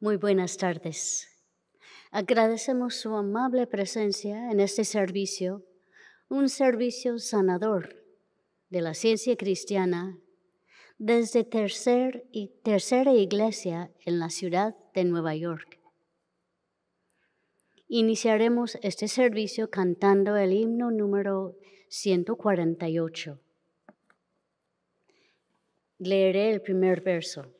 Muy buenas tardes. Agradecemos su amable presencia en este servicio, un servicio sanador de la ciencia cristiana desde tercer y tercera iglesia en la ciudad de Nueva York. Iniciaremos este servicio cantando el himno número 148. Leeré el primer verso.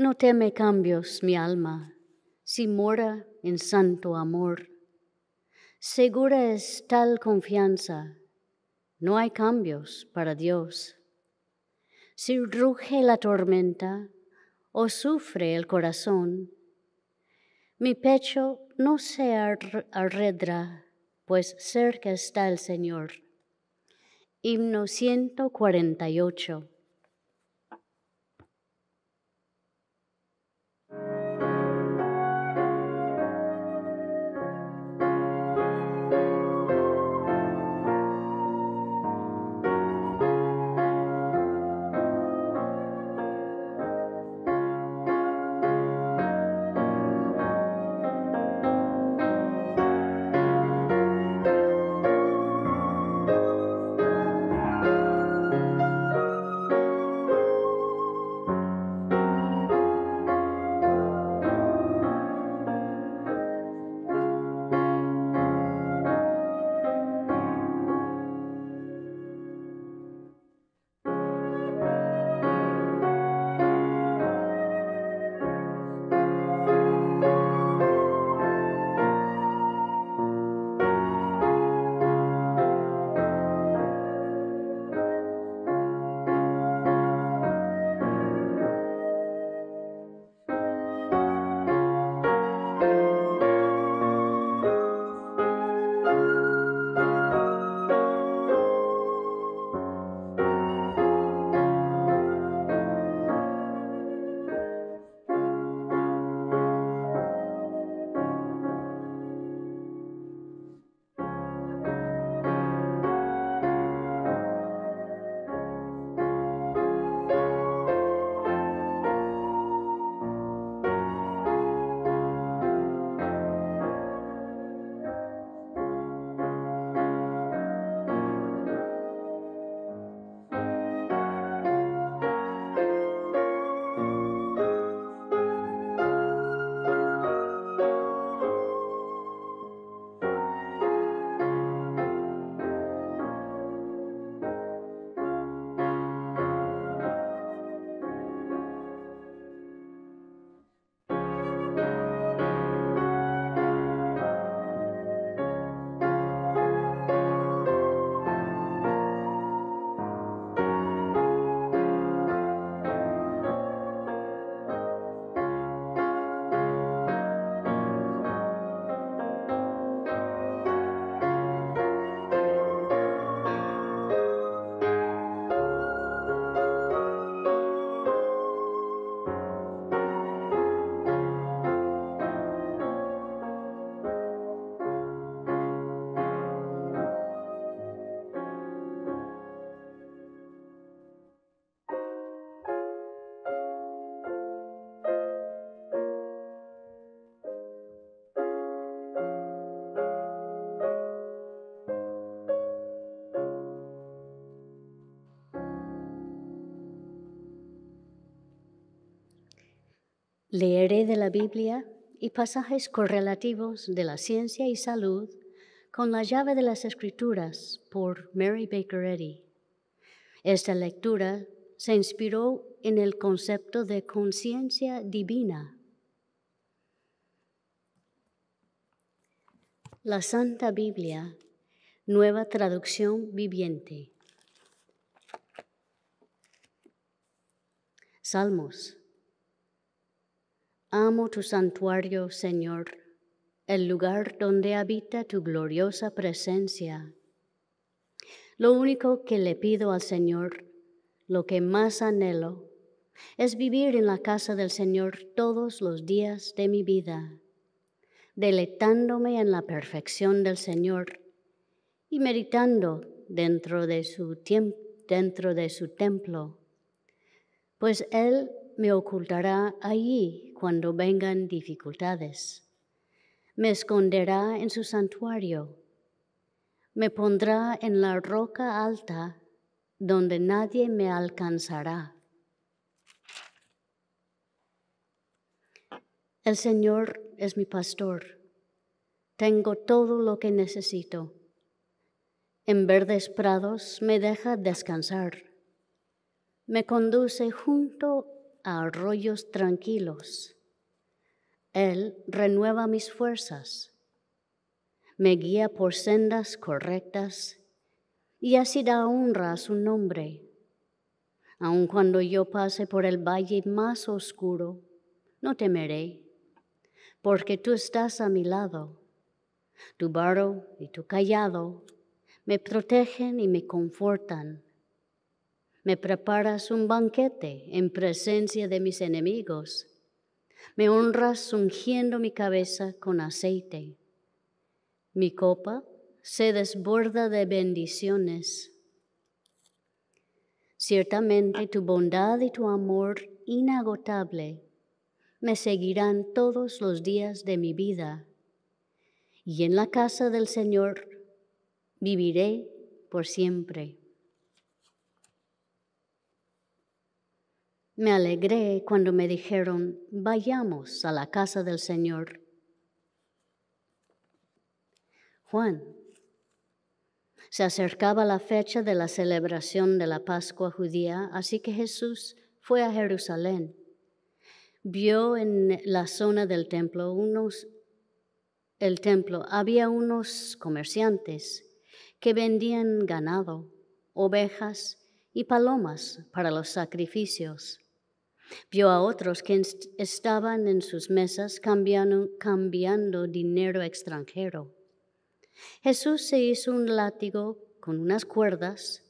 No teme cambios mi alma, si mora en santo amor. Segura es tal confianza, no hay cambios para Dios. Si ruge la tormenta o sufre el corazón, mi pecho no se arredra, pues cerca está el Señor. Himno 148 Leeré de la Biblia y pasajes correlativos de la ciencia y salud con la llave de las escrituras por Mary Baker Eddy. Esta lectura se inspiró en el concepto de conciencia divina. La Santa Biblia, nueva traducción viviente. Salmos Amo tu santuario, Señor, el lugar donde habita tu gloriosa presencia. Lo único que le pido al Señor, lo que más anhelo, es vivir en la casa del Señor todos los días de mi vida, deleitándome en la perfección del Señor y meditando dentro de su, dentro de su templo, pues Él me ocultará allí cuando vengan dificultades. Me esconderá en su santuario. Me pondrá en la roca alta donde nadie me alcanzará. El Señor es mi pastor. Tengo todo lo que necesito. En verdes prados me deja descansar. Me conduce junto a arroyos tranquilos. Él renueva mis fuerzas, me guía por sendas correctas y así da honra a su nombre. Aun cuando yo pase por el valle más oscuro, no temeré, porque tú estás a mi lado. Tu barro y tu callado me protegen y me confortan. Me preparas un banquete en presencia de mis enemigos. Me honras ungiendo mi cabeza con aceite. Mi copa se desborda de bendiciones. Ciertamente tu bondad y tu amor inagotable me seguirán todos los días de mi vida, y en la casa del Señor viviré por siempre. Me alegré cuando me dijeron, vayamos a la casa del Señor. Juan. Se acercaba la fecha de la celebración de la Pascua judía, así que Jesús fue a Jerusalén. Vio en la zona del templo unos el templo había unos comerciantes que vendían ganado, ovejas y palomas para los sacrificios. Vio a otros que estaban en sus mesas cambiando, cambiando dinero extranjero. Jesús se hizo un látigo con unas cuerdas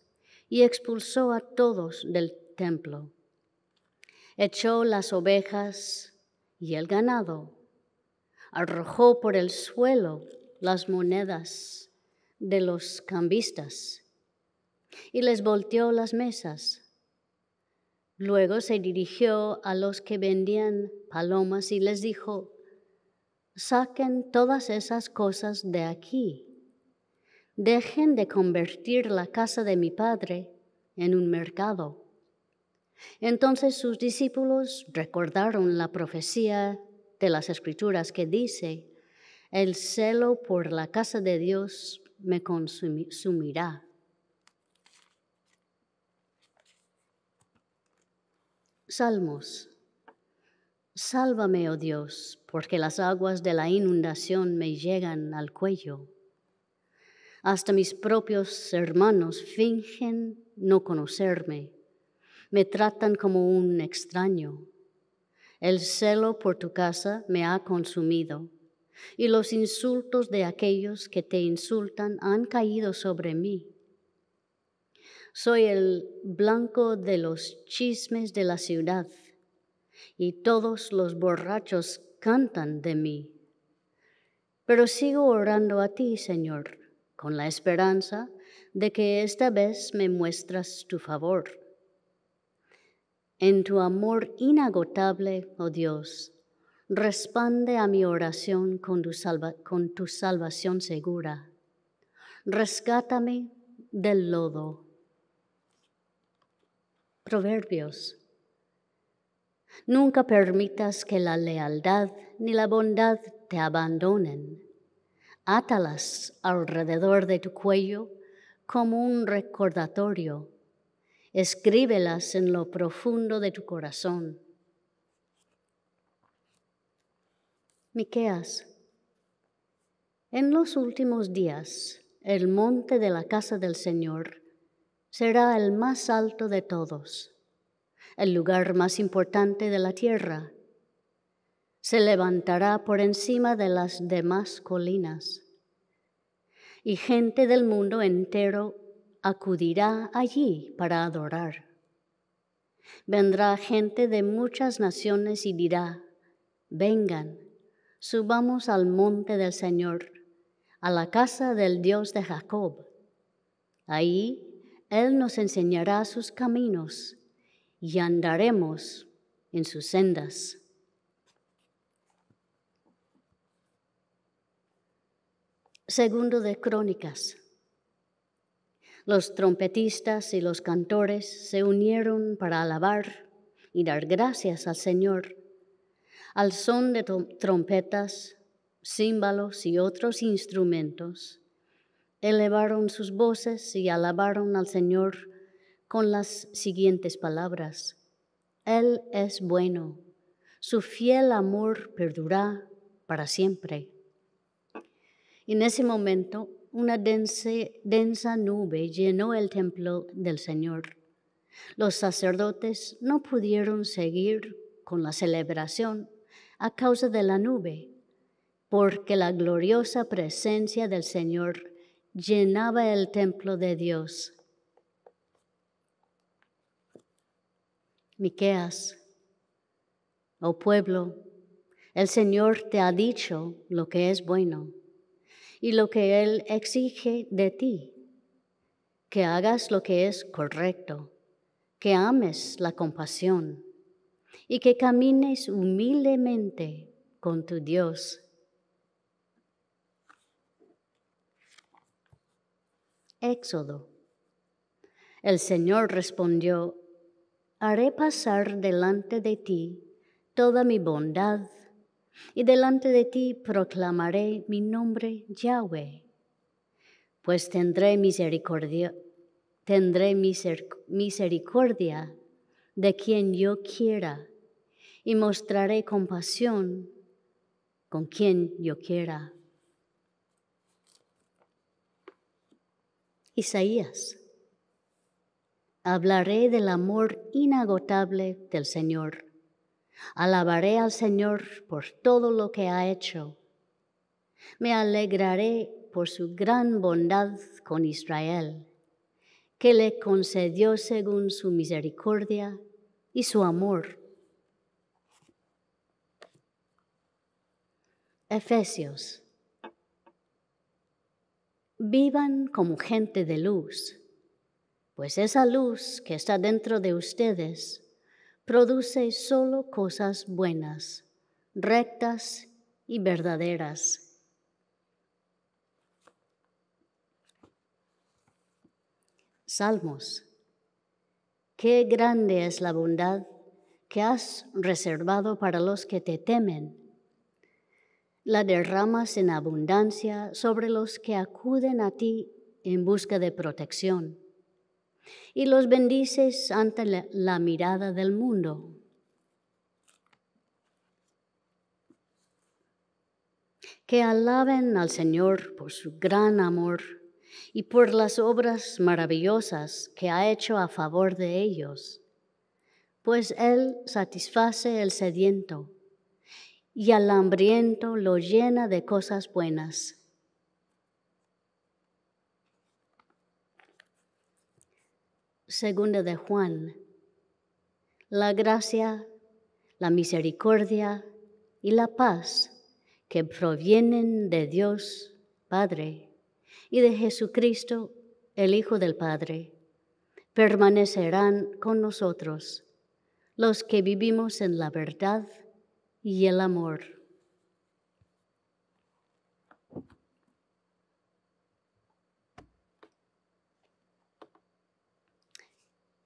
y expulsó a todos del templo. Echó las ovejas y el ganado. Arrojó por el suelo las monedas de los cambistas y les volteó las mesas. Luego se dirigió a los que vendían palomas y les dijo, saquen todas esas cosas de aquí. Dejen de convertir la casa de mi padre en un mercado. Entonces sus discípulos recordaron la profecía de las escrituras que dice, el celo por la casa de Dios me consumirá. Salmos. Sálvame, oh Dios, porque las aguas de la inundación me llegan al cuello. Hasta mis propios hermanos fingen no conocerme. Me tratan como un extraño. El celo por tu casa me ha consumido, y los insultos de aquellos que te insultan han caído sobre mí. Soy el blanco de los chismes de la ciudad, y todos los borrachos cantan de mí. Pero sigo orando a ti, Señor, con la esperanza de que esta vez me muestras tu favor. En tu amor inagotable, oh Dios, responde a mi oración con tu, con tu salvación segura. Rescátame del lodo Proverbios. Nunca permitas que la lealtad ni la bondad te abandonen. Átalas alrededor de tu cuello como un recordatorio. Escríbelas en lo profundo de tu corazón. Miqueas. En los últimos días, el monte de la casa del Señor será el más alto de todos, el lugar más importante de la tierra. Se levantará por encima de las demás colinas y gente del mundo entero acudirá allí para adorar. Vendrá gente de muchas naciones y dirá, vengan, subamos al monte del Señor, a la casa del Dios de Jacob. Ahí él nos enseñará sus caminos y andaremos en sus sendas. Segundo de Crónicas. Los trompetistas y los cantores se unieron para alabar y dar gracias al Señor. Al son de trompetas, címbalos y otros instrumentos, elevaron sus voces y alabaron al Señor con las siguientes palabras. Él es bueno, su fiel amor perdurará para siempre. En ese momento, una densa nube llenó el templo del Señor. Los sacerdotes no pudieron seguir con la celebración a causa de la nube, porque la gloriosa presencia del Señor llenaba el templo de Dios. Miqueas, oh pueblo, el Señor te ha dicho lo que es bueno y lo que Él exige de ti, que hagas lo que es correcto, que ames la compasión y que camines humildemente con tu Dios Éxodo. El Señor respondió, haré pasar delante de ti toda mi bondad, y delante de ti proclamaré mi nombre Yahweh, pues tendré misericordia, tendré misericordia de quien yo quiera, y mostraré compasión con quien yo quiera. Isaías. Hablaré del amor inagotable del Señor. Alabaré al Señor por todo lo que ha hecho. Me alegraré por su gran bondad con Israel, que le concedió según su misericordia y su amor. Efesios vivan como gente de luz, pues esa luz que está dentro de ustedes produce solo cosas buenas, rectas y verdaderas. Salmos. Qué grande es la bondad que has reservado para los que te temen la derramas en abundancia sobre los que acuden a ti en busca de protección y los bendices ante la, mirada del mundo. Que alaben al Señor por su gran amor y por las obras maravillosas que ha hecho a favor de ellos, pues Él satisface el sediento y al hambriento lo llena de cosas buenas. Segunda de Juan. La gracia, la misericordia y la paz que provienen de Dios Padre y de Jesucristo, el Hijo del Padre, permanecerán con nosotros, los que vivimos en la verdad y el amor.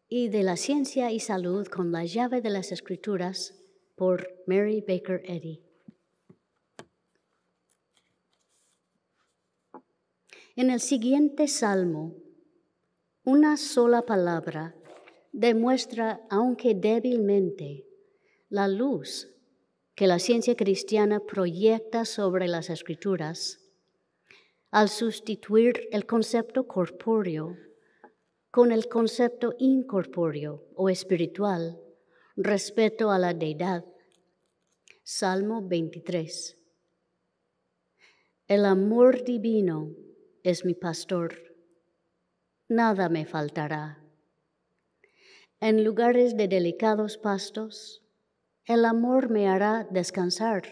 Y de la ciencia y salud con la llave de las escrituras por Mary Baker Eddy. En el siguiente salmo, una sola palabra demuestra, aunque débilmente, la luz que la ciencia cristiana proyecta sobre las escrituras al sustituir el concepto corpóreo con el concepto incorpóreo o espiritual respecto a la deidad. Salmo 23. El amor divino es mi pastor. Nada me faltará. En lugares de delicados pastos, el amor me hará descansar.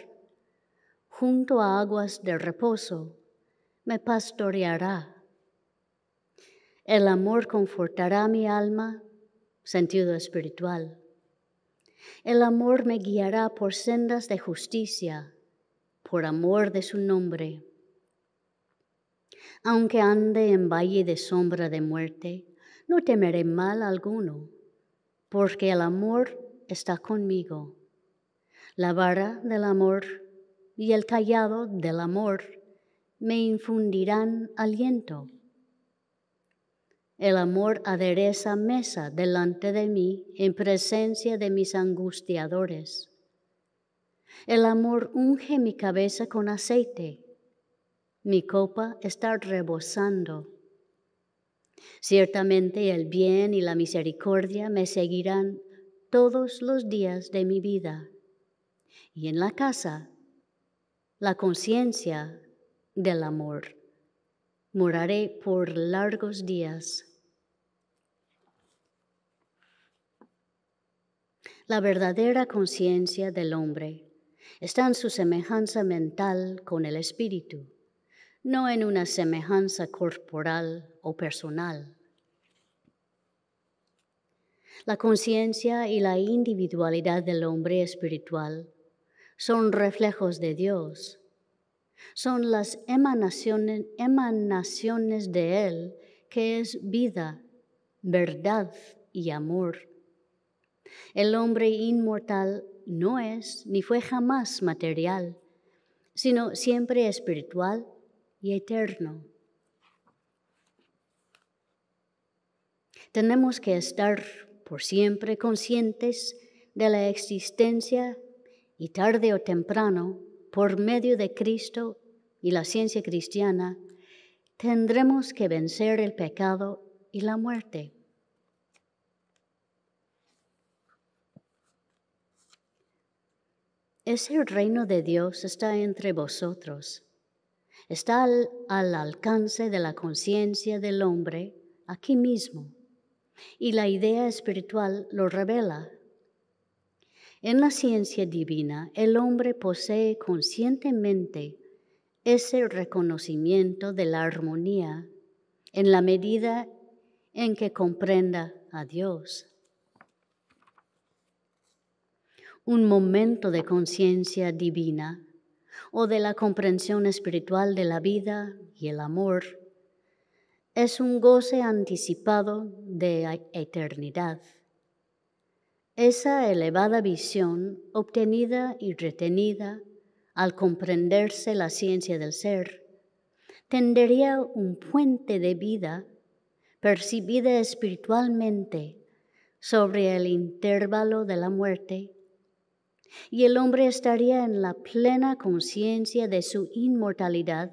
Junto a aguas de reposo me pastoreará. El amor confortará mi alma, sentido espiritual. El amor me guiará por sendas de justicia, por amor de su nombre. Aunque ande en valle de sombra de muerte, no temeré mal alguno, porque el amor está conmigo la vara del amor y el callado del amor me infundirán aliento. El amor adereza mesa delante de mí en presencia de mis angustiadores. El amor unge mi cabeza con aceite. Mi copa está rebosando. Ciertamente el bien y la misericordia me seguirán todos los días de mi vida y en la casa la conciencia del amor. Moraré por largos días. La verdadera conciencia del hombre está en su semejanza mental con el espíritu, no en una semejanza corporal o personal. La conciencia y la individualidad del hombre espiritual son reflejos de Dios, son las emanaciones, emanaciones de Él, que es vida, verdad y amor. El hombre inmortal no es ni fue jamás material, sino siempre espiritual y eterno. Tenemos que estar por siempre conscientes de la existencia y tarde o temprano, por medio de Cristo y la ciencia cristiana, tendremos que vencer el pecado y la muerte. Ese reino de Dios está entre vosotros, está al, alcance de la conciencia del hombre aquí mismo, y la idea espiritual lo revela en la ciencia divina, el hombre posee conscientemente ese reconocimiento de la armonía en la medida en que comprenda a Dios. Un momento de conciencia divina o de la comprensión espiritual de la vida y el amor es un goce anticipado de e-, eternidad. Esa elevada visión, obtenida y retenida al comprenderse la ciencia del ser, tendería un puente de vida percibida espiritualmente sobre el intervalo de la muerte, y el hombre estaría en la plena conciencia de su inmortalidad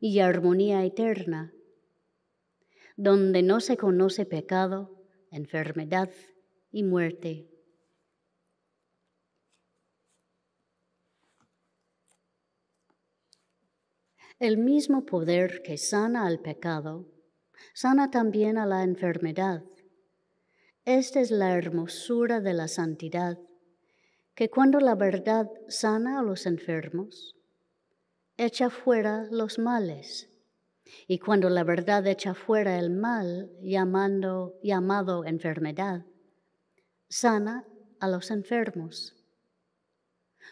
y armonía eterna, donde no se conoce pecado, enfermedad, y muerte. El mismo poder que sana al pecado, sana también a la enfermedad. Esta es la hermosura de la santidad, que cuando la verdad sana a los enfermos, echa fuera los males. Y cuando la verdad echa fuera el mal, llamado enfermedad, sana a los enfermos.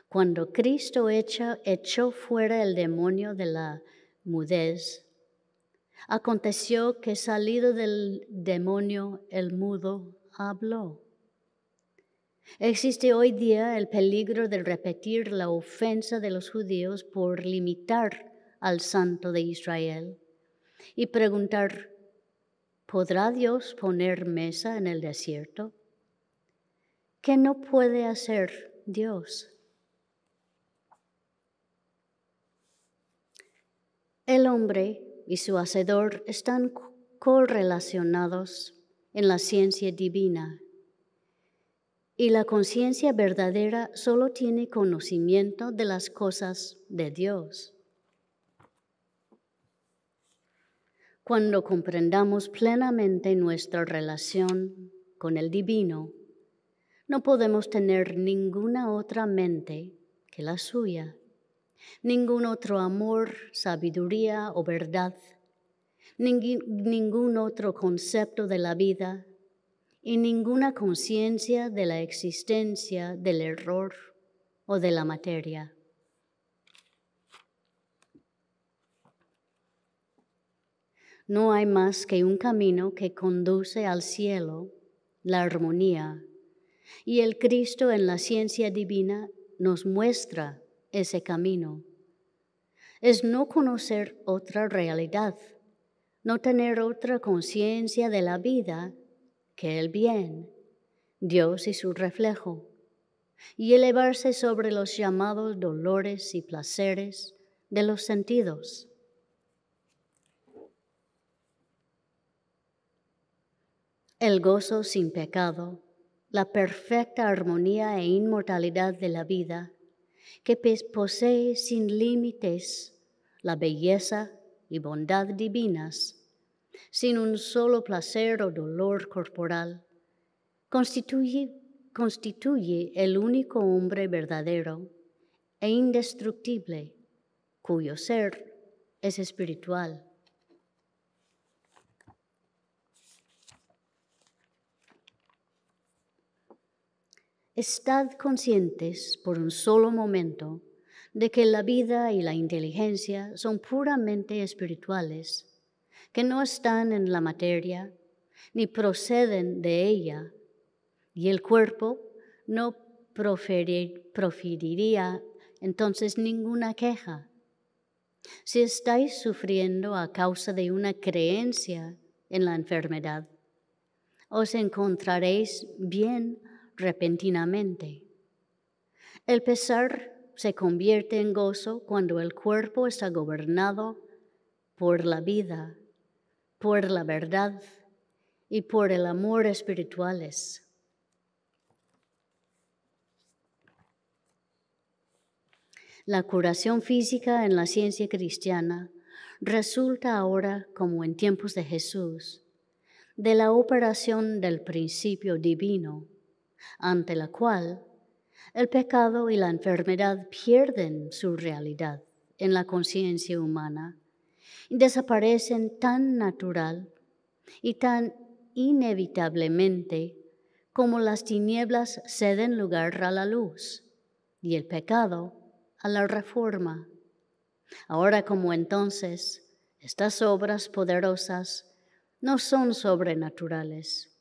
Cuando Cristo echó fuera el demonio de la mudez, aconteció que salido del demonio el mudo habló. Existe hoy día el peligro de repetir la ofensa de los judíos por limitar al santo de Israel y preguntar, ¿podrá Dios poner mesa en el desierto? que no puede hacer Dios. El hombre y su hacedor están correlacionados en la ciencia divina. Y la conciencia verdadera solo tiene conocimiento de las cosas de Dios. Cuando comprendamos plenamente nuestra relación con el divino, no podemos tener ninguna otra mente que la suya, ningún otro amor, sabiduría o verdad, ningún, otro concepto de la vida y ninguna conciencia de la existencia del error o de la materia. No hay más que un camino que conduce al cielo, la armonía y el Cristo en la ciencia divina nos muestra ese camino. Es no conocer otra realidad, no tener otra conciencia de la vida que el bien, Dios y su reflejo, y elevarse sobre los llamados dolores y placeres de los sentidos. El gozo sin pecado la perfecta armonía e inmortalidad de la vida, que posee sin límites la belleza y bondad divinas, sin un solo placer o dolor corporal, constituye, constituye el único hombre verdadero e indestructible, cuyo ser es espiritual. Estad conscientes por un solo momento de que la vida y la inteligencia son puramente espirituales, que no están en la materia ni proceden de ella, y el cuerpo no proferiría entonces ninguna queja. Si estáis sufriendo a causa de una creencia en la enfermedad, os encontraréis bien repentinamente. El pesar se convierte en gozo cuando el cuerpo está gobernado por la vida, por la verdad y por el amor espirituales. La curación física en la ciencia cristiana resulta ahora, como en tiempos de Jesús, de la operación del principio divino ante la cual el pecado y la enfermedad pierden su realidad en la conciencia humana y desaparecen tan natural y tan inevitablemente como las tinieblas ceden lugar a la luz y el pecado a la reforma. Ahora como entonces, estas obras poderosas no son sobrenaturales,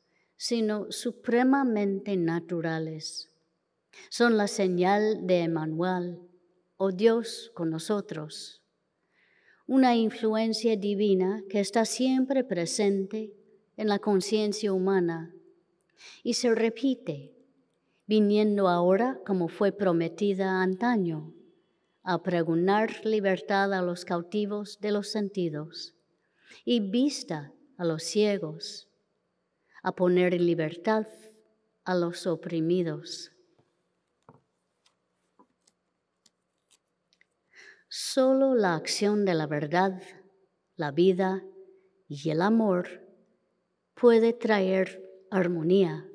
sino supremamente naturales. Son la señal de Emmanuel, o oh Dios con nosotros, una influencia divina que está siempre presente en la conciencia humana y se repite, viniendo ahora como fue prometida antaño, a pregonar libertad a los cautivos de los sentidos y vista a los ciegos a poner en libertad a los oprimidos. Solo la acción de la verdad, la vida y el amor puede traer armonía.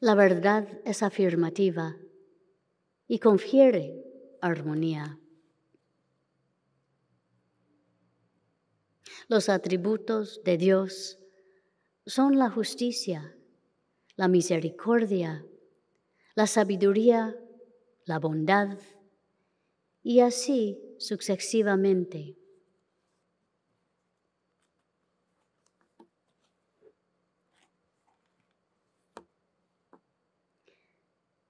La verdad es afirmativa y confiere armonía. Los atributos de Dios son la justicia, la misericordia, la sabiduría, la bondad y así sucesivamente.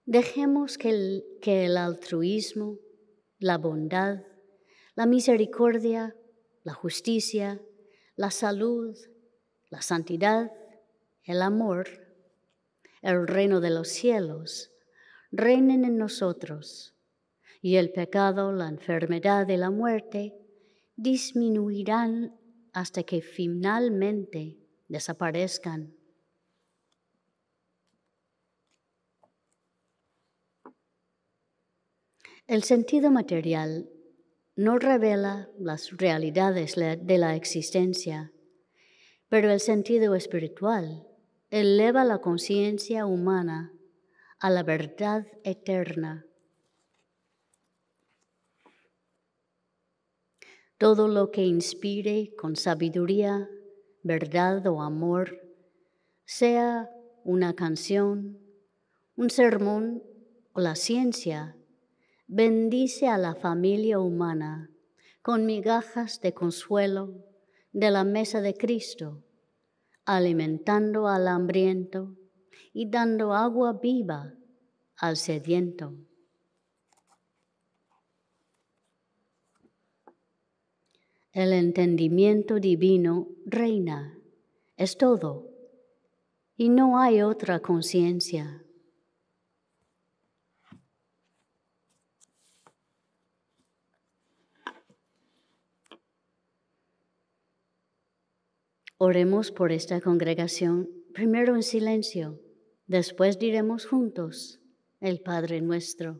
Dejemos que el, altruismo, la bondad, la misericordia, la justicia la salud, la santidad, el amor, el reino de los cielos, reinen en nosotros, y el pecado, la enfermedad y la muerte disminuirán hasta que finalmente desaparezcan. El sentido material no revela las realidades de la existencia, pero el sentido espiritual eleva la conciencia humana a la verdad eterna. Todo lo que inspire con sabiduría, verdad o amor, sea una canción, un sermón o la ciencia, bendice a la familia humana con migajas de consuelo de la mesa de Cristo, alimentando al hambriento y dando agua viva al sediento. El entendimiento divino reina, es todo, y no hay otra conciencia. Oremos por esta congregación, primero en silencio, después diremos juntos el Padre nuestro.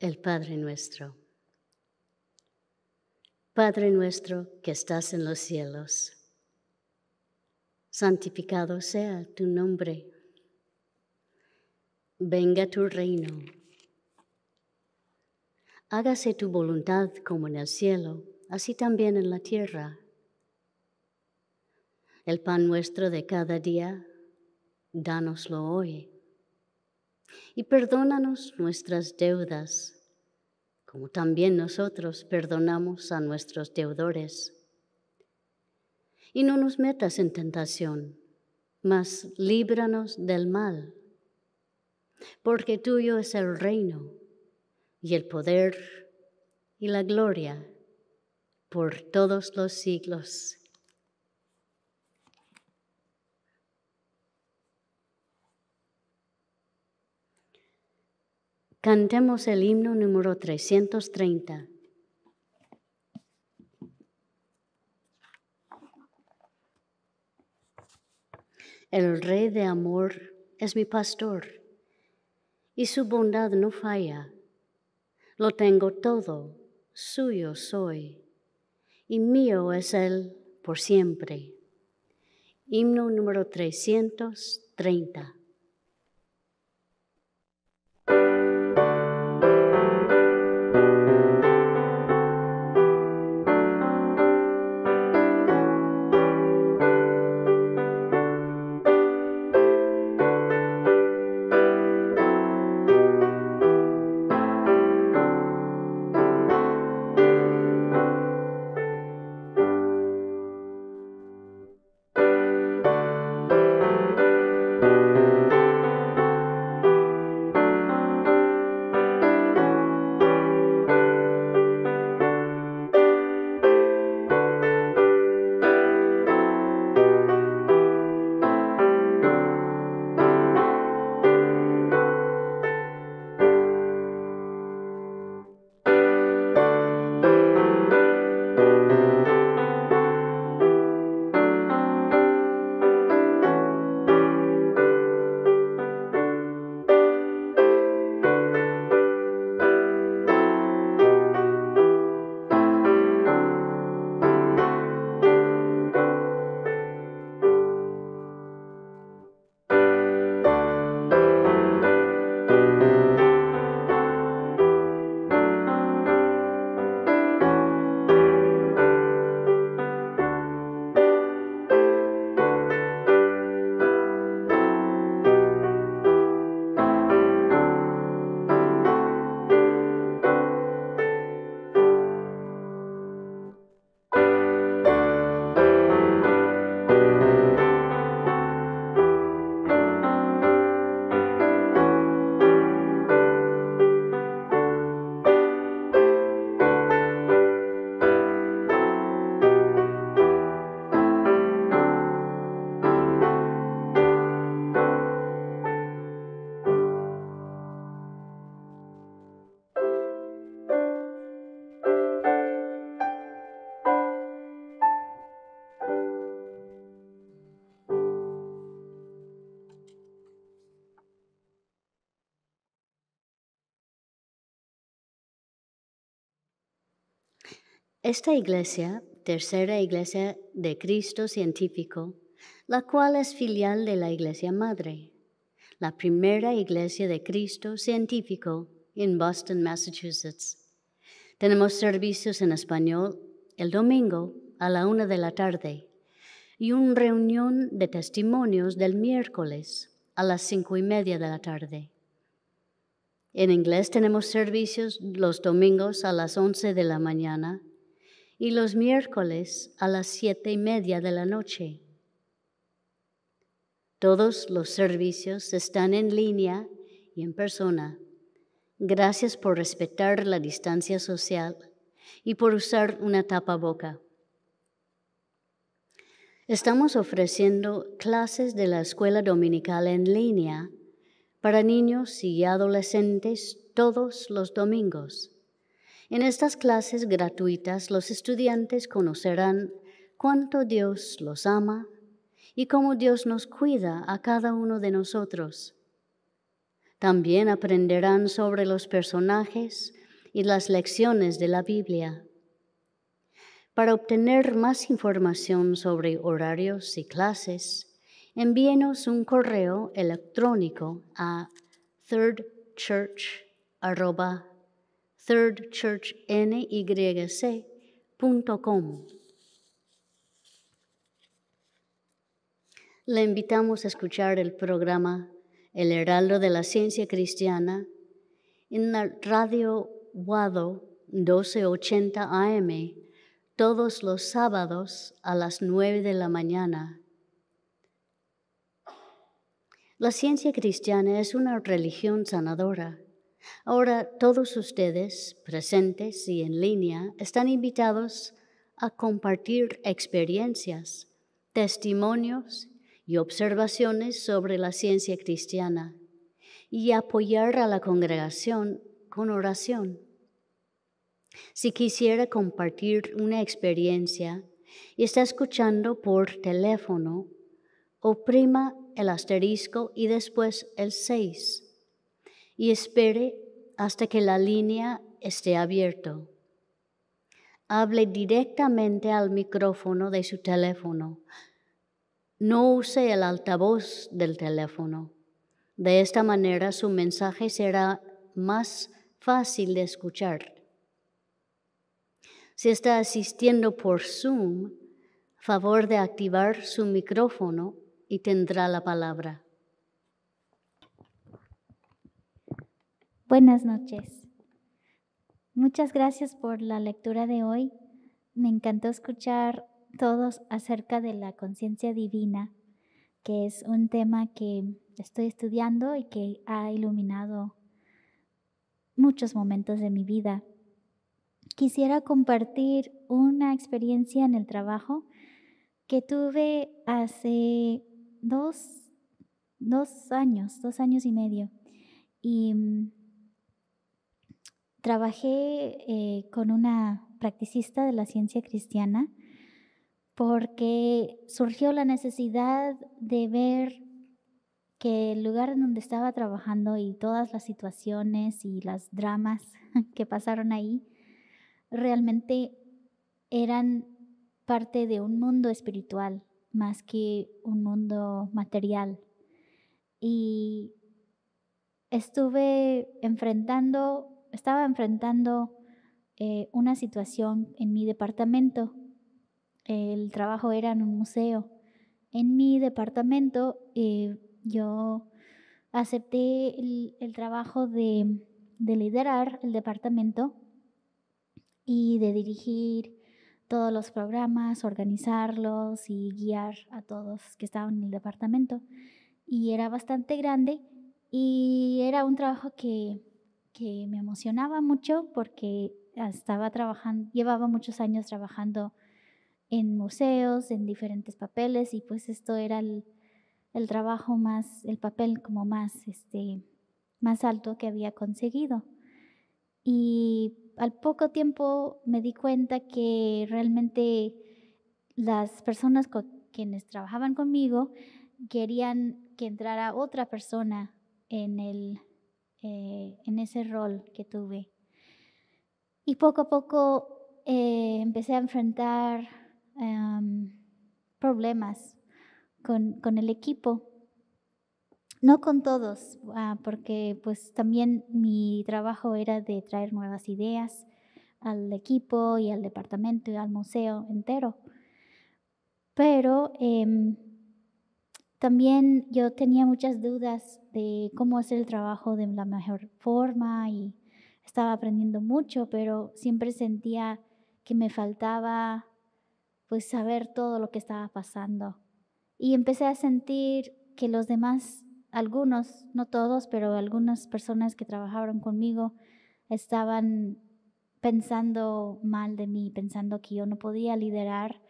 el Padre nuestro. Padre nuestro que estás en los cielos, santificado sea tu nombre, venga tu reino, hágase tu voluntad como en el cielo, así también en la tierra. El pan nuestro de cada día, dánoslo hoy y perdónanos nuestras deudas, como también nosotros perdonamos a nuestros deudores. Y no nos metas en tentación, mas líbranos del mal, porque tuyo es el reino y el poder y la gloria por todos los siglos. Cantemos el himno número 330. El Rey de Amor es mi pastor y su bondad no falla. Lo tengo todo, suyo soy y mío es Él por siempre. Himno número 330. Esta iglesia, tercera iglesia de Cristo científico, la cual es filial de la iglesia madre, la primera iglesia de Cristo científico en Boston, Massachusetts. Tenemos servicios en español el domingo a la una de la tarde y una reunión de testimonios del miércoles a las cinco y media de la tarde. En inglés tenemos servicios los domingos a las once de la mañana y los miércoles a las siete y media de la noche. Todos los servicios están en línea y en persona. Gracias por respetar la distancia social y por usar una tapa boca. Estamos ofreciendo clases de la escuela dominical en línea para niños y adolescentes todos los domingos. En estas clases gratuitas los estudiantes conocerán cuánto Dios los ama y cómo Dios nos cuida a cada uno de nosotros. También aprenderán sobre los personajes y las lecciones de la Biblia. Para obtener más información sobre horarios y clases, envíenos un correo electrónico a thirdchurch.org thirdchurchnyc.com. Le invitamos a escuchar el programa El Heraldo de la Ciencia Cristiana en la radio Wado 1280 AM todos los sábados a las 9 de la mañana. La ciencia cristiana es una religión sanadora Ahora todos ustedes, presentes y en línea, están invitados a compartir experiencias, testimonios y observaciones sobre la ciencia cristiana y apoyar a la congregación con oración. Si quisiera compartir una experiencia y está escuchando por teléfono, oprima el asterisco y después el 6 y espere hasta que la línea esté abierta. Hable directamente al micrófono de su teléfono. No use el altavoz del teléfono. De esta manera su mensaje será más fácil de escuchar. Si está asistiendo por Zoom, favor de activar su micrófono y tendrá la palabra. Buenas noches. Muchas gracias por la lectura de hoy. Me encantó escuchar todos acerca de la conciencia divina, que es un tema que estoy estudiando y que ha iluminado muchos momentos de mi vida. Quisiera compartir una experiencia en el trabajo que tuve hace dos, años, dos años y medio. Y mm, Trabajé eh, con una practicista de la ciencia cristiana porque surgió la necesidad de ver que el lugar en donde estaba trabajando y todas las situaciones y las dramas que pasaron ahí realmente eran parte de un mundo espiritual más que un mundo material. Y estuve enfrentando estaba enfrentando eh, una situación en mi departamento. El trabajo era en un museo. En mi departamento eh, yo acepté el, trabajo de, de liderar el departamento y de dirigir todos los programas, organizarlos y guiar a todos que estaban en el departamento. Y era bastante grande y era un trabajo que que me emocionaba mucho porque estaba trabajando, llevaba muchos años trabajando en museos, en diferentes papeles, y pues esto era el, trabajo más, el papel como más, este, más alto que había conseguido. Y al poco tiempo me di cuenta que realmente las personas con quienes trabajaban conmigo querían que entrara otra persona en el eh, en ese rol que tuve. Y poco a poco eh, empecé a enfrentar em, problemas con, el equipo. No con todos, ah, porque pues también mi trabajo era de traer nuevas ideas al equipo y al departamento y al museo entero. Pero em, también yo tenía muchas dudas de cómo hacer el trabajo de la mejor forma y estaba aprendiendo mucho, pero siempre sentía que me faltaba pues saber todo lo que estaba pasando. Y empecé a sentir que los demás, algunos, no todos, pero algunas personas que trabajaron conmigo estaban pensando mal de mí, pensando que yo no podía liderar,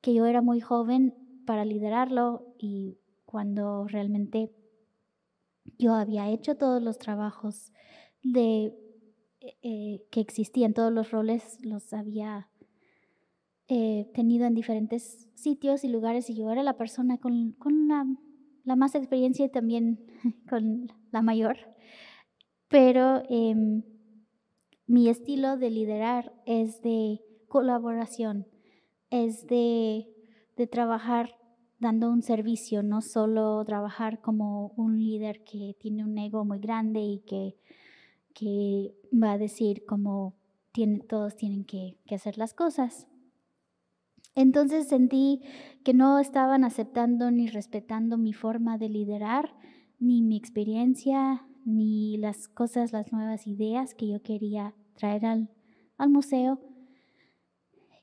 que yo era muy joven para liderarlo y cuando realmente yo había hecho todos los trabajos de, eh, eh, que existían, todos los roles los había eh, tenido en diferentes sitios y lugares y yo era la persona con, con la, la, más experiencia y también con la mayor. Pero em, mi estilo de liderar es de colaboración, es de, de trabajar dando un servicio, no solo trabajar como un líder que tiene un ego muy grande y que, va a decir como tiene, todos tienen que, que hacer las cosas. Entonces sentí que no estaban aceptando ni respetando mi forma de liderar, ni mi experiencia, ni las cosas, las nuevas ideas que yo quería traer al, al museo.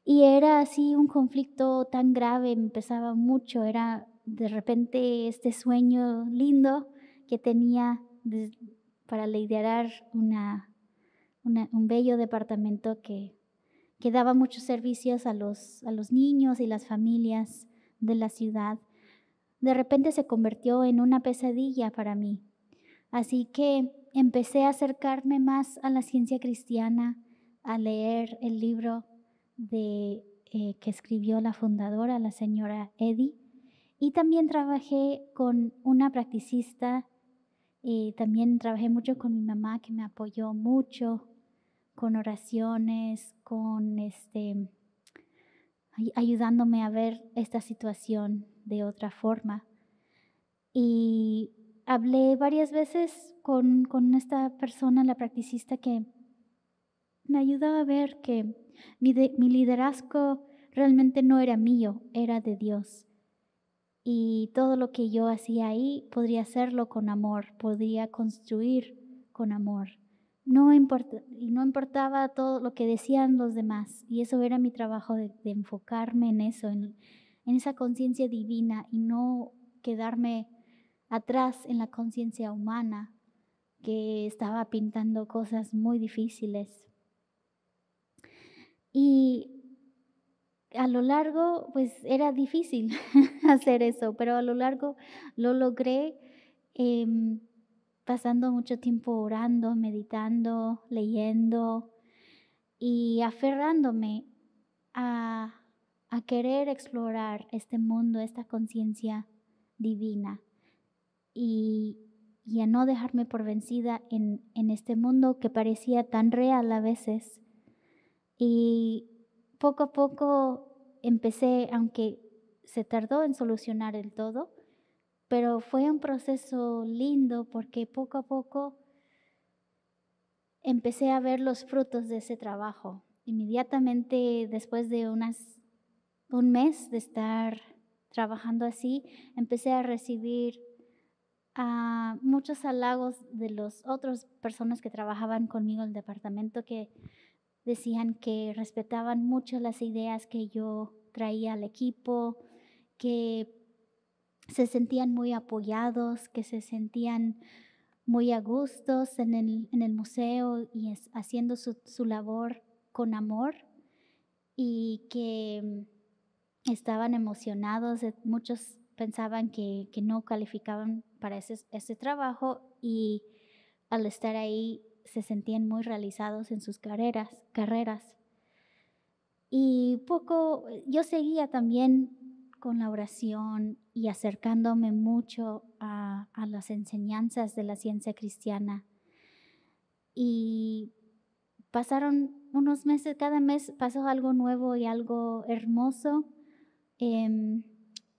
Y era así un conflicto tan grave, me pesaba mucho, era de repente este sueño lindo que tenía para liderar un bello departamento que, daba muchos servicios a los niños y las familias de la ciudad, de repente se convirtió en una pesadilla para mí. Así que empecé a acercarme más a la ciencia cristiana, a leer el libro de, eh, que escribió la fundadora, la señora Eddie. Y también trabajé con una practicista, y eh, también trabajé mucho con mi mamá que me apoyó mucho con oraciones, con este, ayudándome a ver esta situación de otra forma. Y hablé varias veces con, con esta persona, la practicista, que me ayudaba a ver que mi, liderazgo realmente no era mío, era de Dios. Y todo lo que yo hacía ahí podría hacerlo con amor, podría construir con amor. No y no importaba todo lo que decían los demás. Y eso era mi trabajo, de, enfocarme en eso, en esa conciencia divina y no quedarme atrás en la conciencia humana que estaba pintando cosas muy difíciles. Y a lo largo, pues era difícil hacer eso, pero a lo largo lo logré em, pasando mucho tiempo orando, meditando, leyendo y aferrándome a, a querer explorar este mundo, esta conciencia divina y, a no dejarme por vencida en este mundo que parecía tan real a veces y poco a poco empecé, aunque se tardó en solucionar el todo, pero fue un proceso lindo porque poco a poco empecé a ver los frutos de ese trabajo. Inmediatamente después de unas, un mes de estar trabajando así, empecé a recibir ah, muchos halagos de las otras personas que trabajaban conmigo en el departamento que decían que respetaban mucho las ideas que yo traía al equipo, que se sentían muy apoyados, que se sentían muy a gustos en el, museo y haciendo su, labor con amor y que estaban emocionados. Eh, muchos pensaban que, no calificaban para ese, ese trabajo y al estar ahí se sentían muy realizados en sus carreras, carreras. Y poco, yo seguía también con la oración y acercándome mucho a, las enseñanzas de la ciencia cristiana. Y pasaron unos meses, cada mes pasó algo nuevo y algo hermoso. Em,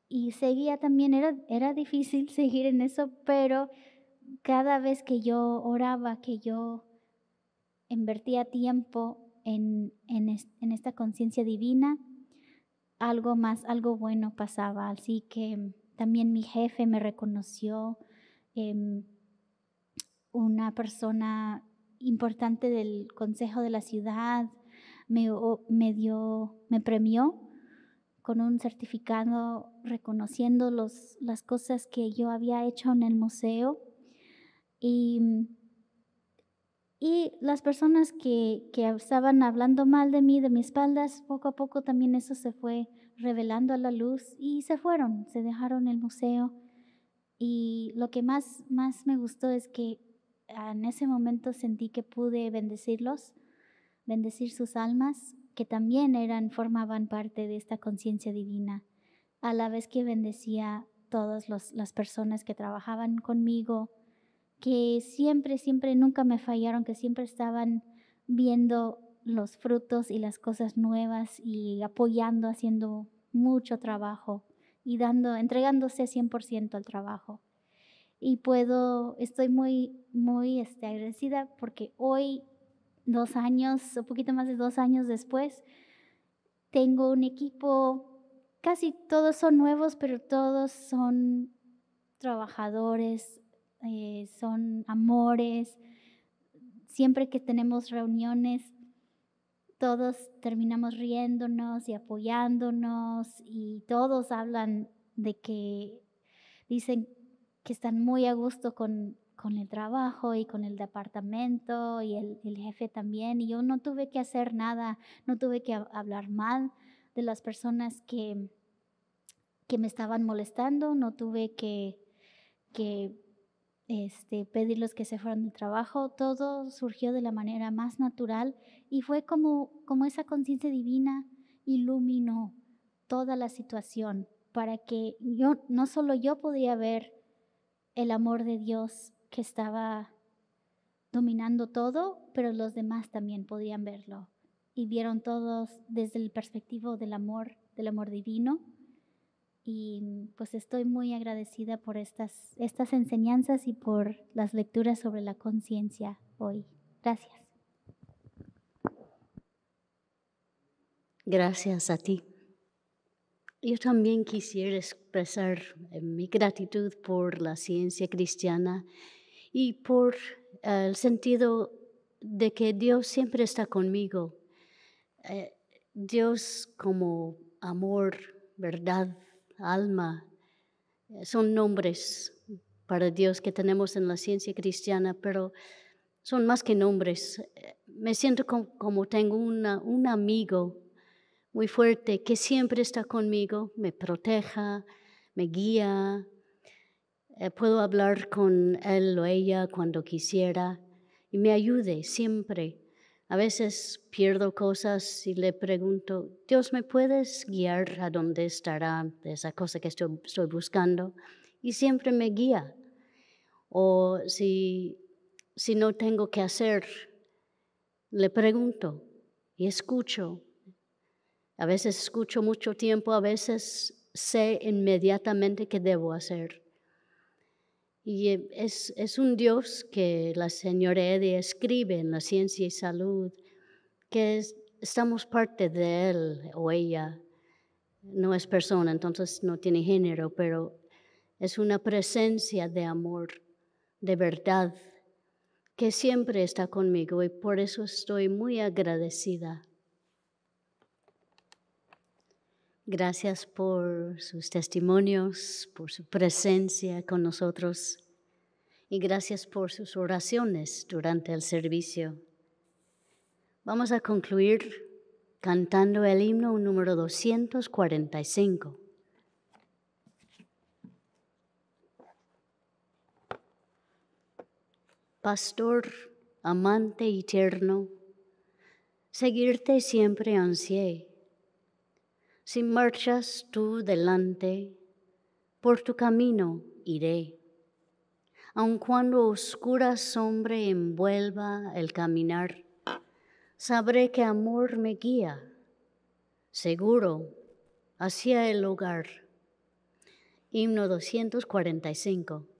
y seguía también, era, era difícil seguir en eso, pero cada vez que yo oraba, que yo invertía tiempo en, esta conciencia divina, algo más, algo bueno pasaba. Así que también mi jefe me reconoció, em, una persona importante del consejo de la ciudad me, dio, me premió con un certificado reconociendo las cosas que yo había hecho en el museo y, mm, y las personas que, que, estaban hablando mal de mí, de mis espaldas, poco a poco también eso se fue revelando a la luz y se fueron, se dejaron el museo. Y lo que más, más me gustó es que ah, en ese momento sentí que pude bendecirlos, bendecir sus almas, que también eran, formaban parte de esta conciencia divina, a la vez que bendecía todas las personas que trabajaban conmigo, que siempre, siempre, nunca me fallaron, que siempre estaban viendo los frutos y las cosas nuevas y apoyando, haciendo mucho trabajo y dando, entregándose 100% al trabajo. Y puedo, estoy muy, muy este, agradecida porque hoy, dos años, un poquito más de dos años después, tengo un equipo, casi todos son nuevos, pero todos son trabajadores, eh, son amores. Siempre que tenemos reuniones, todos terminamos riéndonos y apoyándonos y todos hablan de que dicen que están muy a gusto con, con el trabajo y con el departamento y el, el, jefe también. Y yo no tuve que hacer nada, no tuve que hablar mal de las personas que, que me estaban molestando, no tuve que, que este, los que se fueran de trabajo, todo surgió de la manera más natural y fue como, como esa conciencia divina iluminó toda la situación para que yo, no solo yo podía ver el amor de Dios que estaba dominando todo, pero los demás también podían verlo. Y vieron todos desde el perspectivo del amor, del amor divino, y mm, pues estoy muy agradecida por estas, estas enseñanzas y por las lecturas sobre la conciencia hoy. Gracias. Gracias a ti. Yo también quisiera expresar eh, mi gratitud por la ciencia cristiana y por eh, el sentido de que Dios siempre está conmigo. Eh, Dios como amor, verdad, alma, eh, son nombres para Dios que tenemos en la ciencia cristiana, pero son más que nombres. Eh, me siento como, tengo un amigo muy fuerte que siempre está conmigo, me proteja, me guía. Eh, puedo hablar con él o ella cuando quisiera y me ayude siempre. A veces pierdo cosas y le pregunto, Dios, ¿me puedes guiar a dónde estará esa cosa que estoy, buscando? Y siempre me guía. O si, si no tengo que hacer, le pregunto y escucho. A veces escucho mucho tiempo, a veces sé inmediatamente qué debo hacer. Y em, es, un Dios que la señora Eddy escribe en la ciencia y salud, que estamos parte de él o ella. No es persona, entonces no tiene género, pero es una presencia de amor, de verdad, que siempre está conmigo y por eso estoy muy agradecida. Gracias por sus testimonios, por su presencia con nosotros y gracias por sus oraciones durante el servicio. Vamos a concluir cantando el himno número 245. Pastor, amante eterno, seguirte siempre ansié si marchas tú delante, por tu camino iré. Aun cuando oscura sombra envuelva el caminar, sabré que amor me guía, seguro, hacia el hogar. Himno 245.